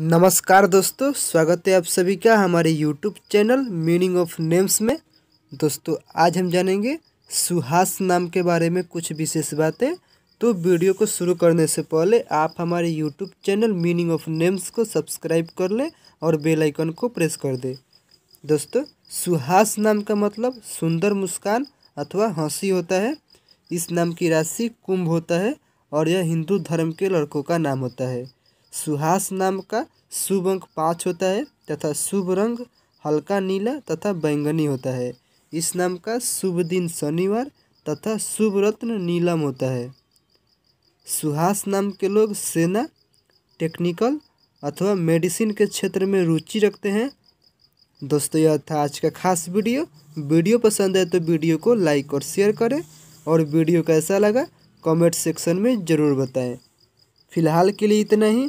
नमस्कार दोस्तों स्वागत है आप सभी का हमारे YouTube channel meaning of names में दोस्तों आज हम जानेंगे सुहास नाम के बारे में कुछ विशेष बातें तो वीडियो को शुरू करने से पहले आप हमारे YouTube channel meaning of names को सब्सक्राइब कर लें और बेल आइकन को प्रेस कर दें दोस्तों सुहास नाम का मतलब सुंदर मुस्कान अथवा हंसी होता है इस नाम की राशि कुंभ होता है और यह हिंदू धर्म के लड़कों का नाम होता है सुहास नाम का शुभ अंक पाँच होता है तथा शुभ रंग हल्का नीला तथा बैंगनी होता है इस नाम का शुभ दिन शनिवार तथा शुभ रत्न नीलम होता है सुहास नाम के लोग सेना टेक्निकल अथवा मेडिसिन के क्षेत्र में रुचि रखते हैं दोस्तों यह था आज का खास वीडियो वीडियो पसंद है तो वीडियो को लाइक और शेयर करें और वीडियो कैसा लगा कमेंट सेक्शन में ज़रूर बताएं फिलहाल के लिए इतना ही